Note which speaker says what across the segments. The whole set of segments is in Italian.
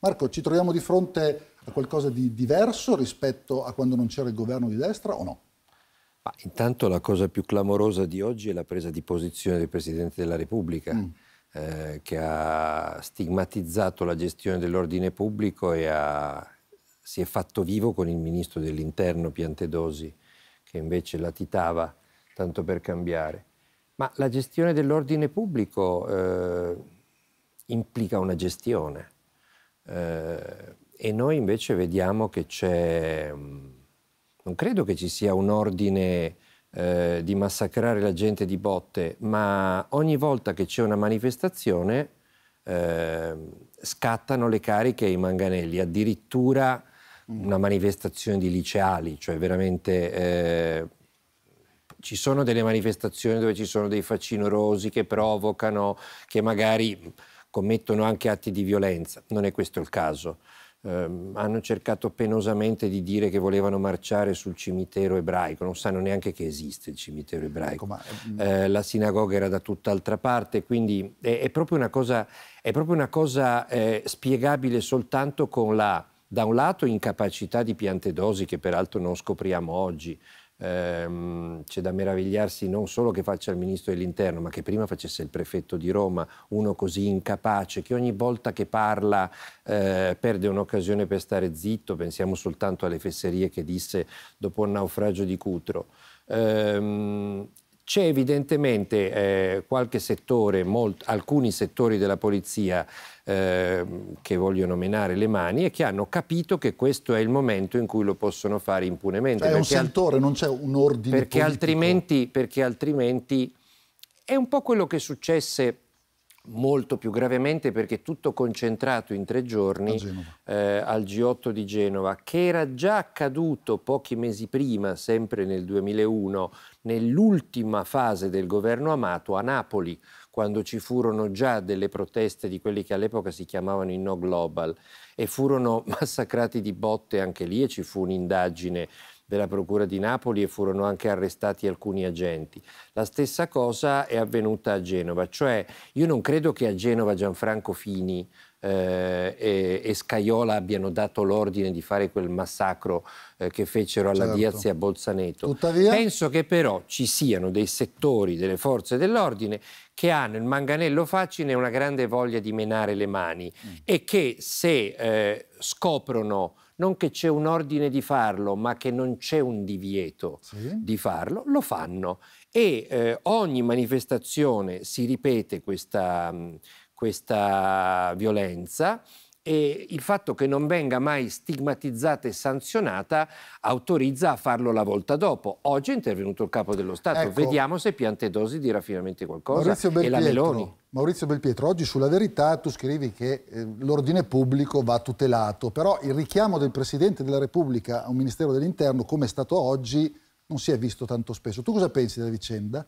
Speaker 1: Marco, ci troviamo di fronte a qualcosa di diverso rispetto a quando non c'era il governo di destra o no?
Speaker 2: Ma intanto la cosa più clamorosa di oggi è la presa di posizione del Presidente della Repubblica. Mm. Eh, che ha stigmatizzato la gestione dell'ordine pubblico e ha, si è fatto vivo con il ministro dell'interno Piantedosi, che invece latitava tanto per cambiare. Ma la gestione dell'ordine pubblico eh, implica una gestione eh, e noi invece vediamo che c'è, mm, non credo che ci sia un ordine eh, di massacrare la gente di botte, ma ogni volta che c'è una manifestazione eh, scattano le cariche ai manganelli, addirittura mm. una manifestazione di liceali, cioè veramente eh, ci sono delle manifestazioni dove ci sono dei facinorosi che provocano, che magari commettono anche atti di violenza, non è questo il caso. Eh, hanno cercato penosamente di dire che volevano marciare sul cimitero ebraico, non sanno neanche che esiste il cimitero ebraico. Ecco, ma... Mm, eh, la sinagoga era da tutt'altra parte, quindi è, è, proprio una cosa, proprio una cosa eh, spiegabile soltanto con la, da un lato, incapacità di piante dosi, che peraltro non scopriamo oggi, ehm, c'è da meravigliarsi non solo che faccia il ministro dell'interno, ma che prima facesse il prefetto di Roma, uno così incapace che ogni volta che parla eh, perde un'occasione per stare zitto, pensiamo soltanto alle fesserie che disse dopo il naufragio di Cutro. Ehm, c'è evidentemente eh, qualche settore, molt, alcuni settori della polizia eh, che vogliono menare le mani e che hanno capito che questo è il momento in cui lo possono fare impunemente. Cioè è un settore,
Speaker 1: non c'è un ordine perché
Speaker 2: altrimenti, perché altrimenti è un po' quello che successe molto più gravemente perché tutto concentrato in tre giorni eh, al G8 di Genova, che era già accaduto pochi mesi prima, sempre nel 2001, nell'ultima fase del governo Amato a Napoli, quando ci furono già delle proteste di quelli che all'epoca si chiamavano i no global e furono massacrati di botte anche lì e ci fu un'indagine della Procura di Napoli e furono anche arrestati alcuni agenti. La stessa cosa è avvenuta a Genova, cioè io non credo che a Genova Gianfranco Fini eh, e, e, Scaiola abbiano dato l'ordine di fare quel massacro eh, che fecero alla certo. Diaz e a Bolzaneto.
Speaker 1: Tuttavia... Penso
Speaker 2: che però ci siano dei settori delle forze dell'ordine che hanno il manganello facile e una grande voglia di menare le mani mm. e che se eh, scoprono non che c'è un ordine di farlo, ma che non c'è un divieto sì. di farlo, lo fanno. E eh, ogni manifestazione si ripete questa, questa violenza e il fatto che non venga mai stigmatizzata e sanzionata autorizza a farlo la volta dopo. Oggi è intervenuto il capo dello Stato, ecco, vediamo se Piantedosi dirà finalmente qualcosa Maurizio Belpietro, e la
Speaker 1: Maurizio Belpietro, oggi sulla verità tu scrivi che eh, l'ordine pubblico va tutelato, però il richiamo del Presidente della Repubblica a un Ministero dell'Interno, come è stato oggi, non si è visto tanto spesso. Tu cosa pensi della vicenda?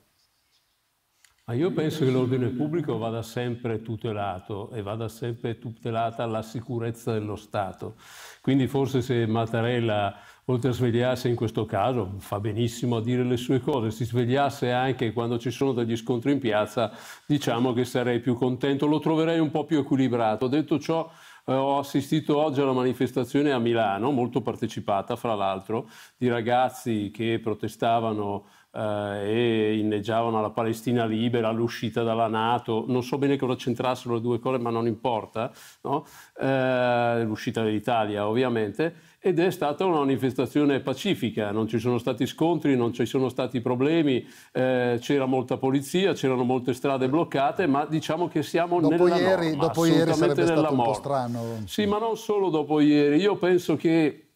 Speaker 3: Ma io penso che l'ordine pubblico vada sempre tutelato e vada sempre tutelata la sicurezza dello Stato. Quindi forse se Mattarella, oltre a svegliarsi in questo caso, fa benissimo a dire le sue cose, si svegliasse anche quando ci sono degli scontri in piazza, diciamo che sarei più contento, lo troverei un po' più equilibrato. Detto ciò, eh, ho assistito oggi alla manifestazione a Milano, molto partecipata fra l'altro, di ragazzi che protestavano eh, e inneggiavano alla Palestina libera, all'uscita dalla Nato, non so bene cosa c'entrassero le due cose, ma non importa, no? eh, l'uscita dell'Italia ovviamente, ed è stata una manifestazione pacifica, non ci sono stati scontri, non ci sono stati problemi, eh, c'era molta polizia, c'erano molte strade bloccate, ma diciamo che siamo dopo nella ieri, norma, dopo ieri sarebbe stato un po' strano. Sì, ma non solo dopo ieri, io penso che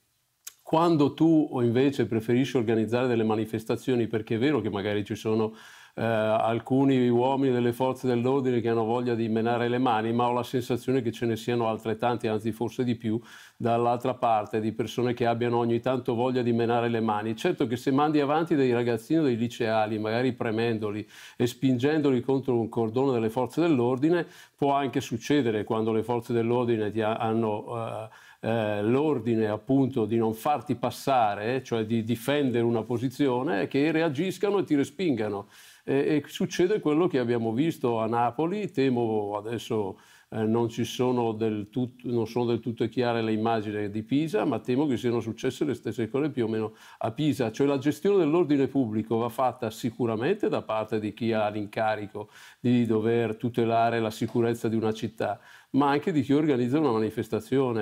Speaker 3: quando tu invece preferisci organizzare delle manifestazioni, perché è vero che magari ci sono eh, alcuni uomini delle forze dell'ordine che hanno voglia di menare le mani, ma ho la sensazione che ce ne siano altrettanti, anzi forse di più, dall'altra parte, di persone che abbiano ogni tanto voglia di menare le mani. Certo che se mandi avanti dei ragazzini, o dei liceali, magari premendoli e spingendoli contro un cordone delle forze dell'ordine, può anche succedere quando le forze dell'ordine ti hanno... Eh, eh, l'ordine appunto di non farti passare, cioè di difendere una posizione, che reagiscano e ti respingano. E, e succede quello che abbiamo visto a Napoli, temo adesso eh, non, sono del tutto, non sono del tutto chiare le immagini di Pisa, ma temo che siano successe le stesse cose più o meno a Pisa. Cioè la gestione dell'ordine pubblico va fatta sicuramente da parte di chi ha l'incarico di dover tutelare la sicurezza di una città, ma anche di chi organizza una manifestazione.